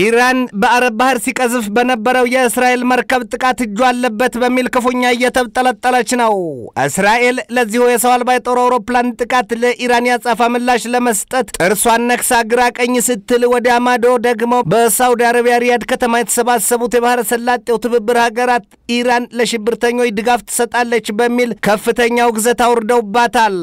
ኢራን በአረብ ባህር ሲቀዝፍ በነበረው የእስራኤል መርከብ ጥቃት እጁ አለበት በሚል ክፉኛ እየተብጠለጠለች ነው። እስራኤል ለዚሁ የሰው አልባ የጦር አውሮፕላን ጥቃት ለኢራን ያጸፋ ምላሽ ለመስጠት ጥርሷን ነክሳ ግራ ቀኝ ስትል ወደ ማዶ ደግሞ በሳውዲ አረቢያ ሪያድ ከተማ የተሰባሰቡት የባህረ ሰላጤው ትብብር ሀገራት ኢራን ለሽብርተኞች ድጋፍ ትሰጣለች በሚል ከፍተኛ ግዘት አውርደውባታል።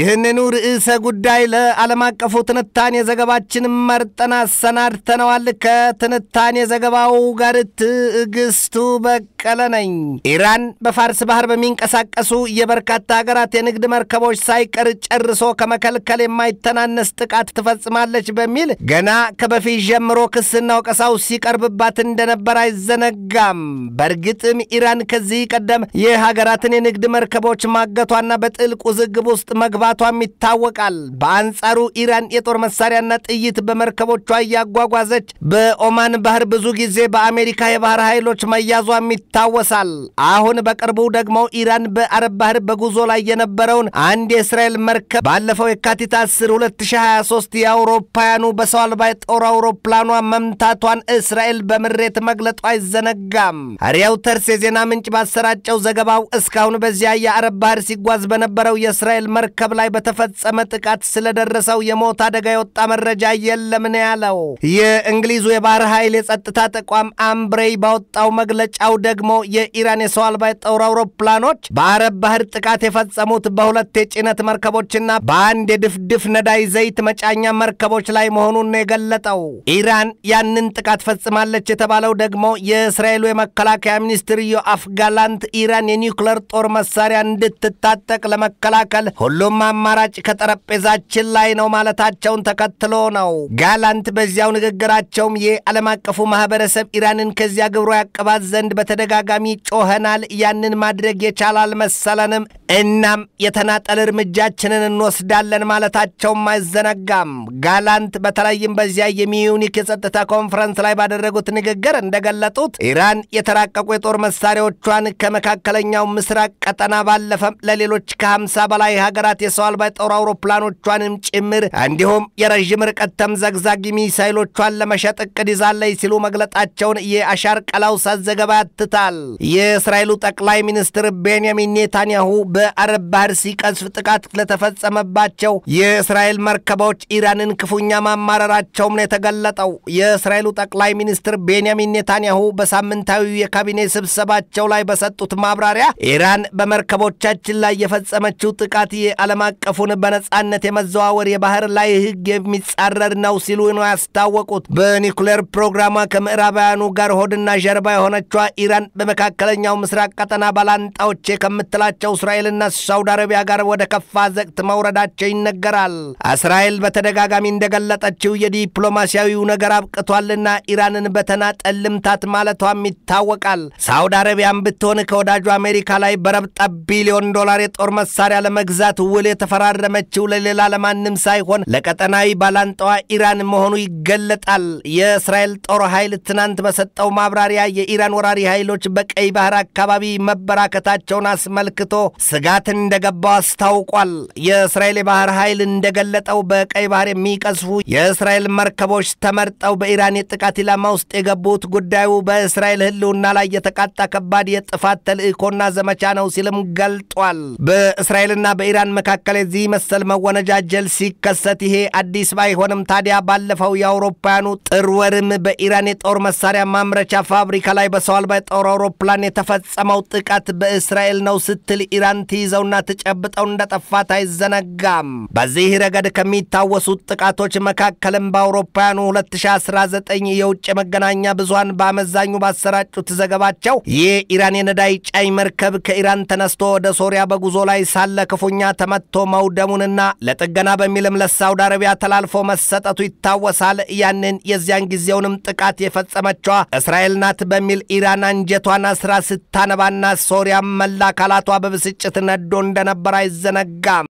ይህንኑ ርዕሰ ጉዳይ ለዓለም አቀፉ ትንታኔ ዘገባችን መርጠን አሰናድተነዋል። ከትንታኔ ዘገባው ጋር ትዕግስቱ በቀለ ነኝ። ኢራን በፋርስ ባህር በሚንቀሳቀሱ የበርካታ ሀገራት የንግድ መርከቦች ሳይቀር ጨርሶ ከመከልከል የማይተናነስ ጥቃት ትፈጽማለች በሚል ገና ከበፊት ጀምሮ ክስና ወቀሳው ሲቀርብባት እንደነበር አይዘነጋም። በእርግጥም ኢራን ከዚህ ቀደም የሀገራትን የንግድ መርከቦች ማገቷና በጥልቅ ውዝግብ ውስጥ መግባቷም ይታወቃል። በአንጻሩ ኢራን የጦር መሳሪያና ጥይት በመርከቦቿ እያጓጓዘች በ በኦማን ባህር ብዙ ጊዜ በአሜሪካ የባህር ኃይሎች መያዟም ይታወሳል። አሁን በቅርቡ ደግሞ ኢራን በአረብ ባህር በጉዞ ላይ የነበረውን አንድ የእስራኤል መርከብ ባለፈው የካቲት 10 2023 የአውሮፓውያኑ በሰው አልባ የጦር አውሮፕላኗ መምታቷን እስራኤል በምሬት መግለጧ አይዘነጋም። ሪያውተርስ የዜና ምንጭ ባሰራጨው ዘገባው እስካሁን በዚያ የአረብ ባህር ሲጓዝ በነበረው የእስራኤል መርከብ ላይ በተፈጸመ ጥቃት ስለደረሰው የሞት አደጋ የወጣ መረጃ የለም ነው ያለው። የእንግሊዙ የባህር ኃይል የጸጥታ ተቋም አምብሬይ ባወጣው መግለጫው ደግሞ የኢራን የሰው አልባ የጦር አውሮፕላኖች በአረብ ባህር ጥቃት የፈጸሙት በሁለት የጭነት መርከቦችና በአንድ የድፍድፍ ነዳይ ዘይት መጫኛ መርከቦች ላይ መሆኑን ነው የገለጠው። ኢራን ያንን ጥቃት ፈጽማለች የተባለው ደግሞ የእስራኤሉ የመከላከያ ሚኒስትር ዮአፍ ጋላንት ኢራን የኒውክለር ጦር መሳሪያ እንድትታጠቅ ለመከላከል ሁሉም አማራጭ ከጠረጴዛችን ላይ ነው ማለታቸውን ተከትሎ ነው። ጋላንት በዚያው ንግግራቸውም የዓለም አቀፉ ማህበረሰብ ኢራንን ከዚያ ግብሮ ያቀባት ዘንድ በተደጋጋሚ ጮኸናል። ያንን ማድረግ የቻለ አልመሰለንም። እናም የተናጠል እርምጃችንን እንወስዳለን ማለታቸውም አይዘነጋም። ጋላንት በተለይም በዚያ የሚዩኒክ የጸጥታ ኮንፈረንስ ላይ ባደረጉት ንግግር እንደገለጡት ኢራን የተራቀቁ የጦር መሳሪያዎቿን ከመካከለኛው ምስራቅ ቀጠና ባለፈም ለሌሎች ከ50 በላይ ሀገራት የሰው አልባ አውሮፕላኖቿንም ጭምር እንዲሁም የረዥም ርቀት ተምዘግዛጊ ሚሳይሎቿን ለመሸጥ እቅድ ይዛለች ሲሉ መግለጣቸውን የአሻር ቀላው ዘገባ ያትታል። የእስራኤሉ ጠቅላይ ሚኒስትር ቤንያሚን ኔታንያሁ በአረብ ባህር ሲቀዝፍ ጥቃት ለተፈጸመባቸው የእስራኤል መርከቦች ኢራንን ክፉኛ ማማረራቸውም ነው የተገለጠው። የእስራኤሉ ጠቅላይ ሚኒስትር ቤንያሚን ኔታንያሁ በሳምንታዊው የካቢኔ ስብሰባቸው ላይ በሰጡት ማብራሪያ ኢራን በመርከቦቻችን ላይ የፈጸመችው ጥቃት የዓለም አቀፉን በነጻነት የመዘዋወር የባህር ላይ ሕግ የሚጻረር ነው ሲሉ ነው ያስታወቁት። በኒ በኒውክሌር ፕሮግራሟ ከምዕራባውያኑ ጋር ሆድና ጀርባ የሆነችዋ ኢራን በመካከለኛው ምስራቅ ቀጠና ባላንጣዎቼ ከምትላቸው እስራኤልና ሳውዲ አረቢያ ጋር ወደ ከፋ ዘቅት መውረዳቸው ይነገራል። እስራኤል በተደጋጋሚ እንደገለጠችው የዲፕሎማሲያዊው ነገር አብቅቷልና ኢራንን በተናጠል ልምታት ማለቷም ይታወቃል። ሳውዲ አረቢያም ብትሆን ከወዳጁ አሜሪካ ላይ በረብጣ ቢሊዮን ዶላር የጦር መሳሪያ ለመግዛት ውል የተፈራረመችው ለሌላ ለማንም ሳይሆን ለቀጠናዊ ባላንጣዋ ኢራን መሆኑ ይገለጣል። የእስራኤል ጦር ኃይል ትናንት በሰጠው ማብራሪያ የኢራን ወራሪ ኃይሎች በቀይ ባህር አካባቢ መበራከታቸውን አስመልክቶ ስጋት እንደገባው አስታውቋል። የእስራኤል የባህር ኃይል እንደገለጠው በቀይ ባህር የሚቀዝፉ የእስራኤል መርከቦች ተመርጠው በኢራን የጥቃት ኢላማ ውስጥ የገቡት ጉዳዩ በእስራኤል ሕልውና ላይ የተቃጣ ከባድ የጥፋት ተልእኮና ዘመቻ ነው ሲልም ገልጧል። በእስራኤልና በኢራን መካከል የዚህ መሰል መወነጃጀል ሲከሰት ይሄ አዲስ ባይሆንም ታዲያ ባለፈው የአውሮፓውያኑ ጥር በጥር ወርም በኢራን የጦር መሳሪያ ማምረቻ ፋብሪካ ላይ በሰው አልባ የጦር አውሮፕላን የተፈጸመው ጥቃት በእስራኤል ነው ስትል ኢራን ትይዘውና ትጨብጠው እንደጠፋት አይዘነጋም። በዚህ ረገድ ከሚታወሱት ጥቃቶች መካከልም በአውሮፓውያኑ 2019 የውጭ መገናኛ ብዙሃን በአመዛኙ ባሰራጩት ዘገባቸው የኢራን የነዳይ ጫኝ መርከብ ከኢራን ተነስቶ ወደ ሶሪያ በጉዞ ላይ ሳለ ክፉኛ ተመትቶ መውደሙንና ለጥገና በሚልም ለሳውዲ አረቢያ ተላልፎ መሰጠቱ ይታወሳል። ያንን የዚያ ያን ጊዜውንም ጥቃት የፈጸመችዋ እስራኤል ናት በሚል ኢራን አንጀቷን አስራ ስታነባና ሶሪያም መላ አካላቷ በብስጭት ነዶ እንደነበር አይዘነጋም።